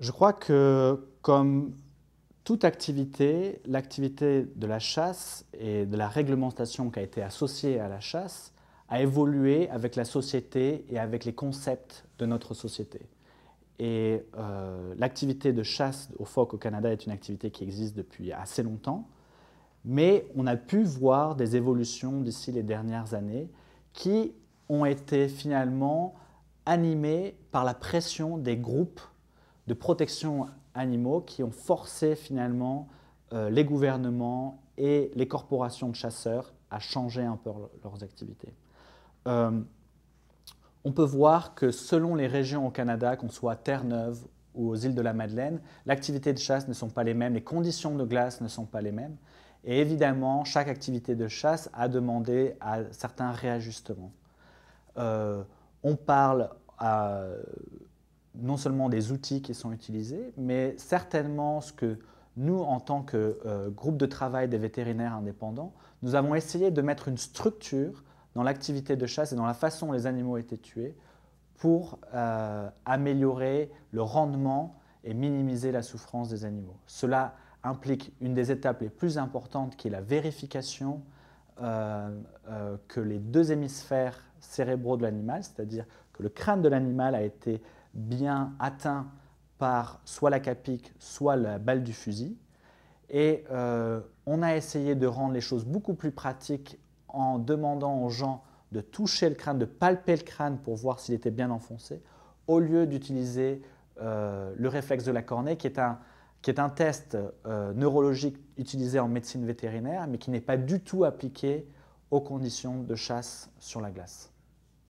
Je crois que comme toute activité, l'activité de la chasse et de la réglementation qui a été associée à la chasse a évolué avec la société et avec les concepts de notre société. Et euh, l'activité de chasse au phoque au Canada est une activité qui existe depuis assez longtemps, mais on a pu voir des évolutions d'ici les dernières années qui ont été finalement animées par la pression des groupes de protection animaux qui ont forcé finalement euh, les gouvernements et les corporations de chasseurs à changer un peu leurs activités. Euh, on peut voir que selon les régions au Canada, qu'on soit à Terre-Neuve ou aux îles de la Madeleine, l'activité de chasse ne sont pas les mêmes, les conditions de glace ne sont pas les mêmes. Et évidemment, chaque activité de chasse a demandé à certains réajustements. Euh, on parle à, non seulement des outils qui sont utilisés, mais certainement ce que nous, en tant que euh, groupe de travail des vétérinaires indépendants, nous avons essayé de mettre une structure dans l'activité de chasse et dans la façon dont les animaux étaient tués pour euh, améliorer le rendement et minimiser la souffrance des animaux. Cela implique une des étapes les plus importantes qui est la vérification euh, que les deux hémisphères cérébraux de l'animal, c'est-à-dire que le crâne de l'animal a été bien atteint par soit la capique, soit la balle du fusil. Et euh, on a essayé de rendre les choses beaucoup plus pratiques en demandant aux gens de toucher le crâne, de palper le crâne pour voir s'il était bien enfoncé, au lieu d'utiliser euh, le réflexe de la cornée, qui est un, test euh, neurologique utilisé en médecine vétérinaire, mais qui n'est pas du tout appliqué aux conditions de chasse sur la glace.